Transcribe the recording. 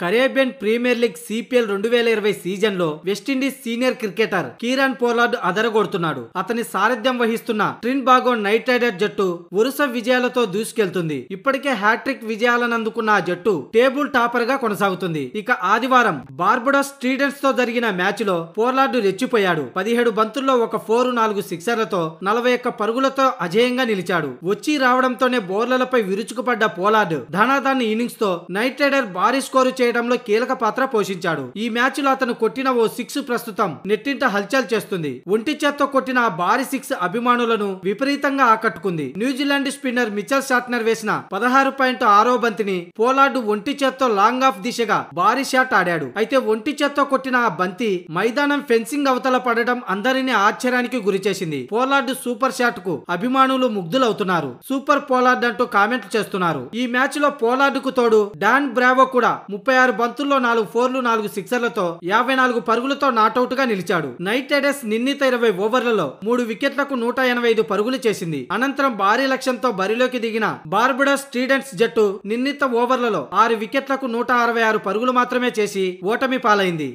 Caribbean premier league CPL రెండు వేల ఇరవై సీజన్ లో West Indies senior cricketer Kieron Pollard అదరగొడుతున్నాడు అతని సారథ్యం వహిస్తున్న ట్రిన్ బాగో నైట్ రైడర్ జట్టు వరుస విజయాలతో దూసుకెళ్తుంది ఇప్పటికే హ్యాట్రిక్ విజయాలను అందుకున్న ఆ జట్టు టేబుల్ టాపర్ గా కొనసాగుతుంది ఇక ఆదివారం బార్బడోస్ స్టీడెంట్స్ తో జరిగిన మ్యాచ్ లో పోర్లార్డు రెచ్చిపోయాడు పదిహేడు బంతుల్లో ఒక ఫోర్ నాలుగు సిక్సర్లతో నలభై ఒక్క పరుగులతో అజేయంగా నిలిచాడు వచ్చి రావడంతోనే బౌలర్లపై విరుచుకుపడ్డ పోలార్డు ధనాదాన్ని ఇన్నింగ్స్ తో నైట్ రైడర్ భారీ స్కోరు చేయడంలో కీలక పాత్ర పోషించాడు ఈ మ్యాచ్ లో అతను కొట్టిన ఓ సిక్స్ ప్రస్తుతం నెట్టింట హల్చల్ చేస్తుంది ఒంటి చేత్తో కొట్టిన ఆ భారీ సిక్స్ అభిమానులను విపరీతంగా ఆకట్టుకుంది న్యూజిలాండ్ స్పిన్నర్ మిచల్ షాట్నర్ వేసిన పదహారు పాయింట్ ఆరో బంతిని పోలార్డు ఒంటి చేత్తో లాంగ్ ఆఫ్ దిశగా భారీ షాట్ ఆడాడు అయితే ఒంటి చేత్తో కొట్టిన ఆ బంతి మైదానం ఫెన్సింగ్ అవతల పడడం అందరినీ ఆశ్చర్యానికి గురిచేసింది పోలార్డ్ సూపర్ షాట్ కు అభిమానులు ముగ్ధులవుతున్నారు సూపర్ పోలార్డ్ అంటూ కామెంట్లు చేస్తున్నారు ఈ మ్యాచ్ లో పోలార్డ్ కు తోడు డాన్ బ్రావో కూడా ముప్పై ఇరవై ఆరు బంతుల్లో నాలుగు ఫోర్లు నాలుగు సిక్సర్లతో యాభై నాలుగు పరుగులతో నాటౌట్ గా నిలిచాడు నైట్ రైడర్స్ నిర్ణీత ఇరవై ఓవర్లలో మూడు వికెట్లకు నూట ఎనభై ఐదు పరుగులు చేసింది అనంతరం భారీ లక్ష్యంతో బరిలోకి దిగిన బార్బుడస్ స్టీడెంట్స్ జట్టు నిర్ణీత ఓవర్లలో ఆరు వికెట్లకు నూట అరవై ఆరు పరుగులు మాత్రమే చేసి ఓటమి పాలైంది